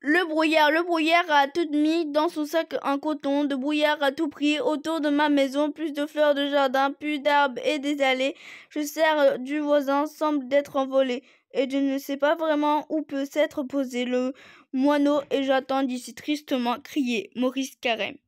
Le brouillard, le brouillard a tout mis dans son sac un coton, de brouillard à tout prix, autour de ma maison, plus de fleurs de jardin, plus d'arbres et des allées. Je sers du voisin, semble d'être envolé, et je ne sais pas vraiment où peut s'être posé le moineau, et j'attends d'ici tristement crier Maurice Carême.